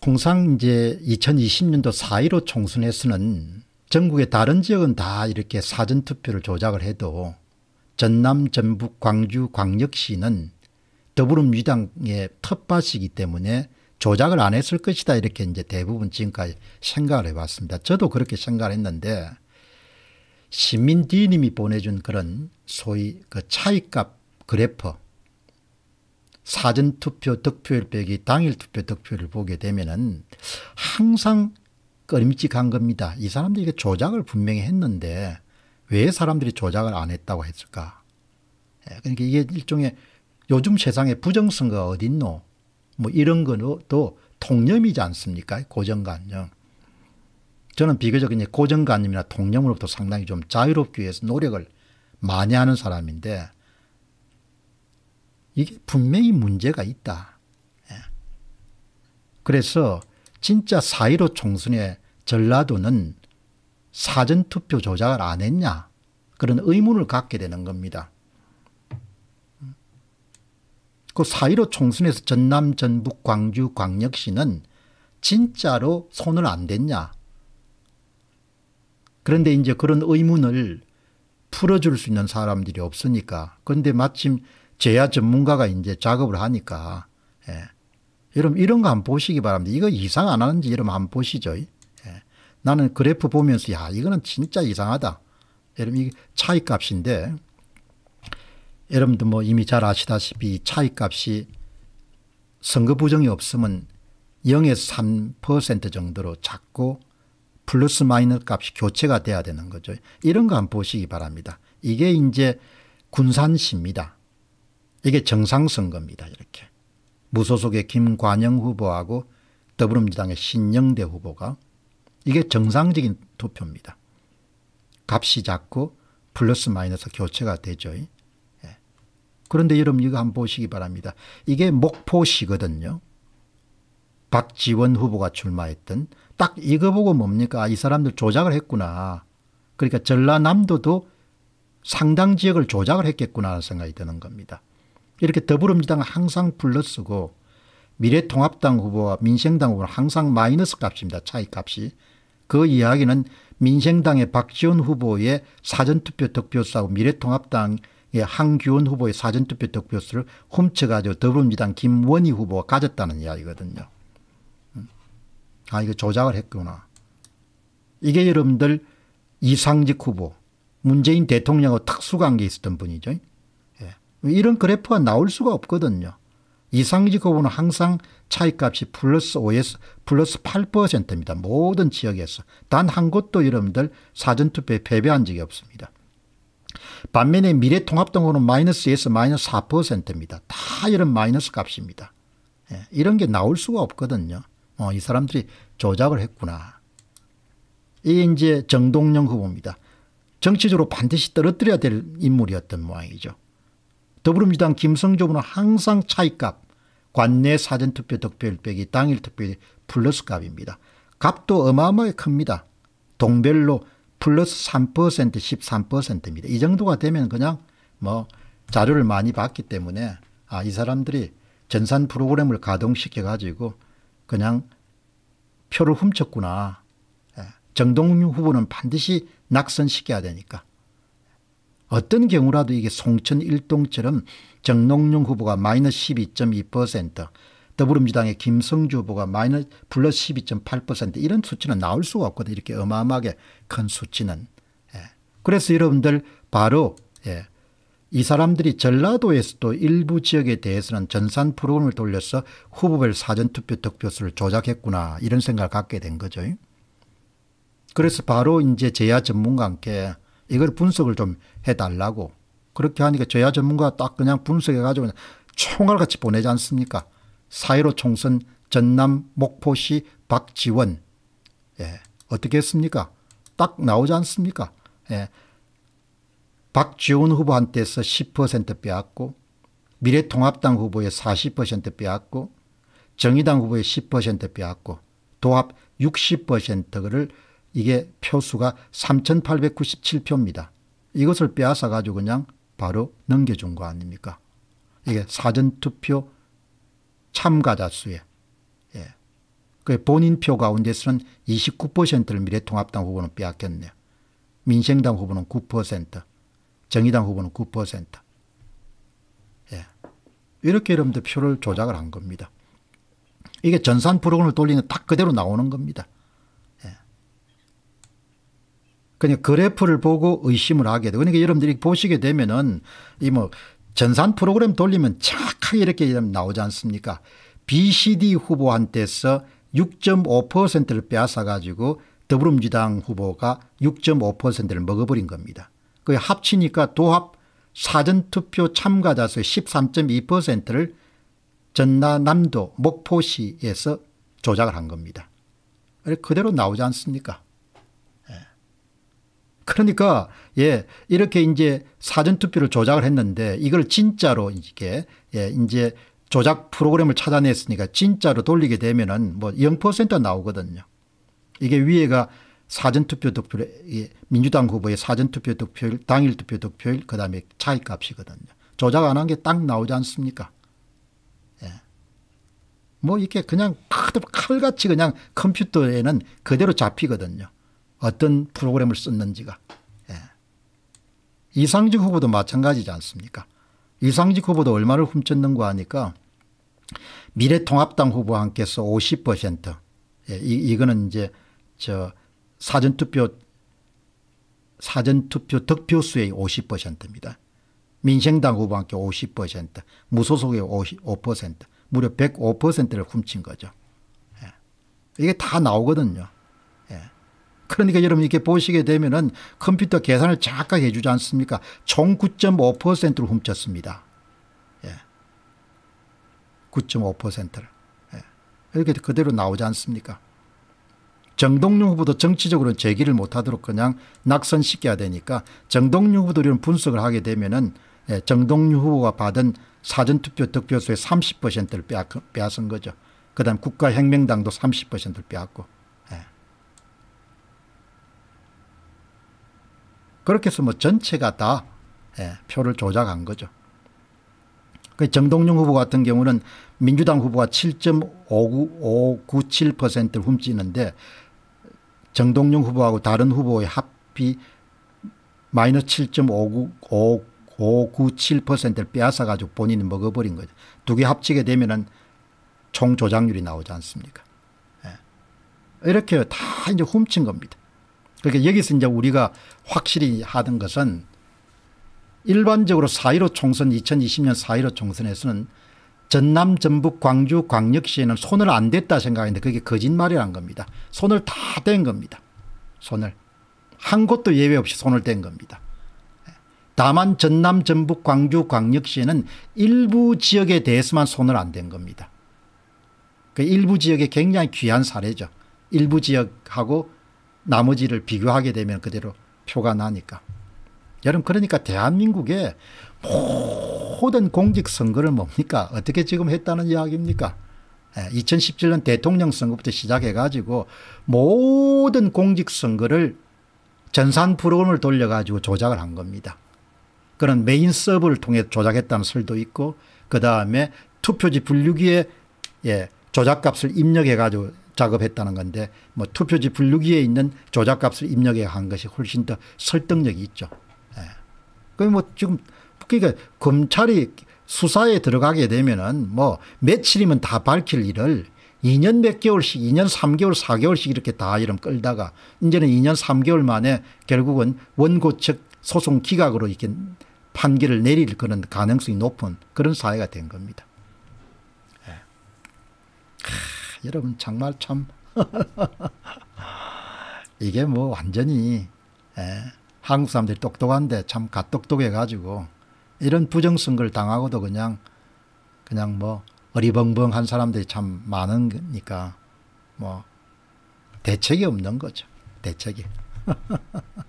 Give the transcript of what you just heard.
통상 이제 2020년도 4.15 총선에서는 전국의 다른 지역은 다 이렇게 사전투표를 조작을 해도 전남, 전북, 광주, 광역시는 더불어민주당의 텃밭이기 때문에 조작을 안 했을 것이다 이렇게 이제 대부분 지금까지 생각을 해봤습니다. 저도 그렇게 생각을 했는데 시민 D님이 보내준 그런 소위 그차이값 그래퍼 사전투표 득표율 빼기 당일투표 득표율을 보게 되면은 항상 꺼림직한 겁니다. 이 사람들이 조작을 분명히 했는데 왜 사람들이 조작을 안 했다고 했을까? 예, 그러니까 이게 일종의 요즘 세상에 부정선거가 어딨노? 뭐 이런 거도 통념이지 않습니까? 고정관념. 저는 비교적 이제 고정관념이나 통념으로부터 상당히 좀 자유롭기 위해서 노력을 많이 하는 사람인데 이게 분명히 문제가 있다. 예. 그래서 진짜 사1로 총선에 전라도는 사전투표 조작을 안 했냐 그런 의문을 갖게 되는 겁니다. 그4.15 총선에서 전남, 전북, 광주, 광역시는 진짜로 손을 안 댔냐. 그런데 이제 그런 의문을 풀어줄 수 있는 사람들이 없으니까. 그런데 마침 제야 전문가가 이제 작업을 하니까. 예. 여러분 이런 거 한번 보시기 바랍니다. 이거 이상 안 하는지 여러분 한번 보시죠. 예. 나는 그래프 보면서 야 이거는 진짜 이상하다. 여러분 이 차이값인데 여러분도 뭐 이미 잘 아시다시피 차이값이 선거 부정이 없으면 0에서 3% 정도로 작고 플러스 마이너스 값이 교체가 돼야 되는 거죠. 이런 거 한번 보시기 바랍니다. 이게 이제 군산시입니다. 이게 정상선거입니다. 이렇게. 무소속의 김관영 후보하고 더불어민주당의 신영대 후보가 이게 정상적인 투표입니다. 값이 작고 플러스 마이너스 교체가 되죠. 예. 그런데 여러분 이거 한번 보시기 바랍니다. 이게 목포시거든요. 박지원 후보가 출마했던 딱 이거 보고 뭡니까? 아, 이 사람들 조작을 했구나. 그러니까 전라남도도 상당 지역을 조작을 했겠구나 하는 생각이 드는 겁니다. 이렇게 더불어민주당은 항상 불러쓰고 미래통합당 후보와 민생당 후보는 항상 마이너스 값입니다. 차이값이. 그 이야기는 민생당의 박지원 후보의 사전투표 득표수하고 미래통합당의 한규원 후보의 사전투표 득표수를 훔쳐가지고 더불어민주당 김원희 후보가 가졌다는 이야기거든요. 음. 아 이거 조작을 했구나. 이게 여러분들 이상직 후보 문재인 대통령하고 특수관계 있었던 분이죠. 이런 그래프가 나올 수가 없거든요. 이상지 구분은 항상 차이값이 플러스 5에서 플러스 8%입니다. 모든 지역에서. 단 한 곳도 여러분들 사전투표에 패배한 적이 없습니다. 반면에 미래통합동으로는 마이너스 2에서 마이너스 4%입니다. 다 이런 마이너스 값입니다. 예, 이런 게 나올 수가 없거든요. 어, 이 사람들이 조작을 했구나. 이게 이제 정동영 후보입니다. 정치적으로 반드시 떨어뜨려야 될 인물이었던 모양이죠. 더불어민주당 김성조 후보는 항상 차이값 관내 사전투표 득표율 빼기 당일 투표율 플러스 값입니다. 값도 어마어마하게 큽니다. 동별로 플러스 3% 13%입니다. 이 정도가 되면 그냥 뭐 자료를 많이 봤기 때문에 아, 이 사람들이 전산 프로그램을 가동시켜 가지고 그냥 표를 훔쳤구나. 예, 정동윤 후보는 반드시 낙선시켜야 되니까 어떤 경우라도 이게 송천 일동처럼 정농용 후보가 마이너스 12.2% 더불어민주당의 김성주 후보가 마이너스 플러스 12.8% 이런 수치는 나올 수가 없거든요. 이렇게 어마어마하게 큰 수치는. 예. 그래서 여러분들 바로 예. 이 사람들이 전라도에서도 일부 지역에 대해서는 전산 프로그램을 돌려서 후보별 사전투표 득표수를 조작했구나 이런 생각을 갖게 된 거죠. 그래서 바로 이제 제야 전문가 함께 이걸 분석을 좀 해달라고 그렇게 하니까 저야 전문가 가딱 그냥 분석해가지고 총알같이 보내지 않습니까? 사회로 총선 전남 목포시 박지원 예. 어떻게 했습니까? 딱 나오지 않습니까? 예. 박지원 후보한테서 10% 빼앗고 미래통합당 후보에 40% 빼앗고 정의당 후보에 10% 빼앗고 도합 60%를 이게 표수가 3897표입니다. 이것을 빼앗아 가지고 그냥 바로 넘겨준 거 아닙니까? 이게 사전투표 참가자 수에 예. 그 본인 표 가운데서는 29%를 미래통합당 후보는 빼앗겼네요. 민생당 후보는 9%, 정의당 후보는 9%. 예. 이렇게 여러분들 표를 조작을 한 겁니다. 이게 전산 프로그램을 돌리는 딱 그대로 나오는 겁니다. 그냥 그러니까 그래프를 보고 의심을 하게 돼. 그러니까 여러분들이 보시게 되면은 이 뭐 전산 프로그램 돌리면 착하게 이렇게 나오지 않습니까? BCD 후보한테서 6.5%를 빼앗아 가지고 더불어민주당 후보가 6.5%를 먹어버린 겁니다. 그 합치니까 도합 사전투표 참가자수의 13.2%를 전라남도 목포시에서 조작을 한 겁니다. 그대로 나오지 않습니까? 그러니까 예, 이렇게 이제 사전투표를 조작을 했는데 이걸 진짜로 이게 예, 이제 조작 프로그램을 찾아냈으니까 진짜로 돌리게 되면은 뭐0%가 나오거든요. 이게 위에가 사전투표 득표율, 민주당 후보의 사전투표 득표율, 당일 투표 득표율, 그 다음에 차이값이거든요. 조작 안 한 게 딱 나오지 않습니까? 예. 뭐 이렇게 그냥 칼같이 그냥 컴퓨터에는 그대로 잡히거든요. 어떤 프로그램을 썼는지가. 예. 이상직 후보도 마찬가지지 않습니까? 이상직 후보도 얼마를 훔쳤는가 하니까 미래통합당 후보와 함께서 50% 예, 이, 이거는 이제 저 사전투표 사전투표 득표수의 50%입니다. 민생당 후보와 함께 50%, 무소속의 55%, 무려 105%를 훔친 거죠. 예. 이게 다 나오거든요. 그러니까 여러분 이렇게 보시게 되면은 컴퓨터 계산을 정확 해주지 않습니까? 총 9.5%를 훔쳤습니다. 예. 9.5%를. 예. 이렇게 그대로 나오지 않습니까? 정동영 후보도 정치적으로 제기를 못하도록 그냥 낙선시켜야 되니까 정동영 후보도 이런 분석을 하게 되면은 예, 정동영 후보가 받은 사전투표 득표수의 30%를 빼앗은 거죠. 그 다음 국가혁명당도 30%를 빼앗고 그렇게 해서 뭐 전체가 다 예, 표를 조작한 거죠. 그 정동영 후보 같은 경우는 민주당 후보가 7.597%를 훔치는데 정동영 후보하고 다른 후보의 합이 마이너스 7.597%를 빼앗아 가지고 본인이 먹어버린 거죠. 두 개 합치게 되면총 조작률이 나오지 않습니까? 예. 이렇게 다 이제 훔친 겁니다. 그러니까 여기서 이제 우리가 확실히 하던 것은 일반적으로 4.15 총선 2020년 4.15 총선에서는 전남 전북 광주 광역시에는 손을 안 댔다 생각했는데 그게 거짓말이란 겁니다. 손을 다 댄 겁니다. 손을. 한 곳도 예외 없이 손을 댄 겁니다. 다만 전남 전북 광주 광역시에는 일부 지역에 대해서만 손을 안 댄 겁니다. 그 일부 지역에 굉장히 귀한 사례죠. 일부 지역하고 나머지를 비교하게 되면 그대로 표가 나니까. 여러분 그러니까 대한민국의 모든 공직선거를 뭡니까? 어떻게 지금 했다는 이야기입니까? 2017년 예, 대통령 선거부터 시작해가지고 모든 공직선거를 전산 프로그램을 돌려가지고 조작을 한 겁니다. 그런 메인 서버를 통해 조작했다는 설도 있고 그 다음에 투표지 분류기에 예, 조작값을 입력해가지고 작업했다는 건데 뭐 투표지 분류기에 있는 조작값을 입력해 한 것이 훨씬 더 설득력이 있죠. 예. 그뭐 지금 그러니까 검찰이 수사에 들어가게 되면은 뭐 며칠이면 다 밝힐 일을 2년 몇 개월씩 2년 3개월 4개월씩 이렇게 다 이름 끌다가 이제는 2년 3개월 만에 결국은 원고 측 소송 기각으로 이렇게 판결을 내릴 그런 가능성이 높은 그런 사회가 된 겁니다. 여러분 정말 참 이게 뭐 완전히 예, 한국 사람들이 똑똑한데 참 가똑똑해가지고 이런 부정선거를 당하고도 그냥 그냥 뭐 어리벙벙한 사람들이 참많은거니까뭐 대책이 없는 거죠. 대책이.